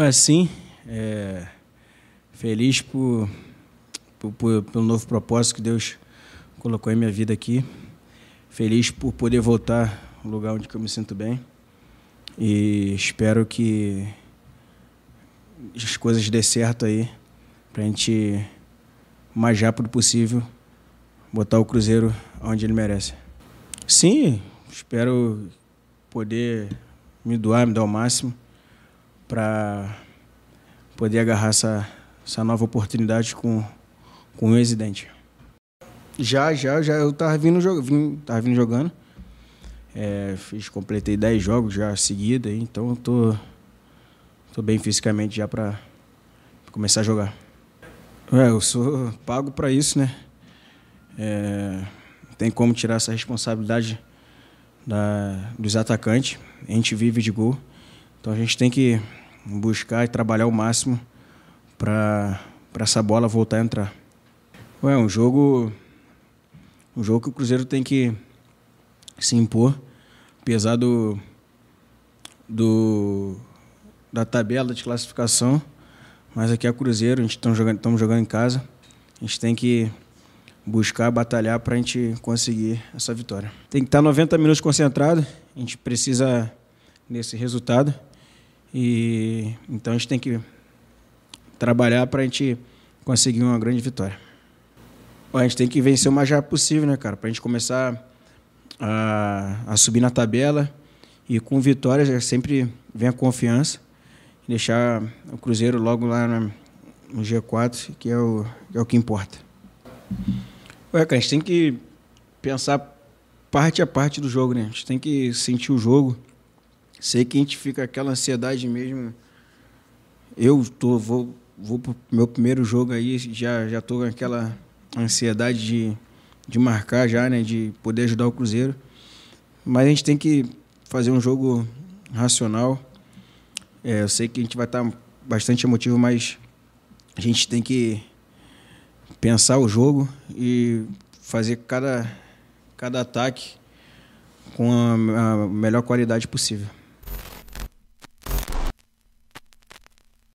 Assim, é, feliz por, por, pelo novo propósito que Deus colocou em minha vida aqui. Feliz por poder voltar ao lugar onde eu me sinto bem. E espero que as coisas dê certo aí, para a gente, o mais rápido possível, botar o Cruzeiro onde ele merece. Sim, espero poder me doar, me dar o máximo para poder agarrar essa, essa nova oportunidade com, com o Residente. Já, já, já. Eu tava vindo, vim, tava vindo jogando. É, fiz, completei 10 jogos já seguida, então eu tô, tô bem fisicamente já para começar a jogar. É, eu sou pago para isso, né? É, tem como tirar essa responsabilidade da, dos atacantes. A gente vive de gol, então a gente tem que buscar e trabalhar o máximo para essa bola voltar a entrar. É um jogo, um jogo que o Cruzeiro tem que se impor, apesar do, do da tabela de classificação, mas aqui é o Cruzeiro, a gente estamos jogando, estamos jogando em casa, a gente tem que buscar, batalhar para a gente conseguir essa vitória. Tem que tá estar 90 minutos concentrado, a gente precisa nesse resultado. E então a gente tem que trabalhar para a gente conseguir uma grande vitória. A gente tem que vencer o mais rápido possível, né, cara? Para a gente começar a, a, subir na tabela e com vitórias sempre vem a confiança. Deixar o Cruzeiro logo lá no, no G4, que é o que, é o que importa. Ué, cara, a gente tem que pensar parte a parte do jogo, né? A gente tem que sentir o jogo Sei que a gente fica aquela ansiedade mesmo. Eu tô, vou, vou pro meu primeiro jogo aí, já, já tô com aquela ansiedade de, de marcar já, né? De poder ajudar o Cruzeiro. Mas a gente tem que fazer um jogo racional. É, eu sei que a gente vai estar tá bastante emotivo, mas a gente tem que pensar o jogo e fazer cada, cada ataque com a, a melhor qualidade possível.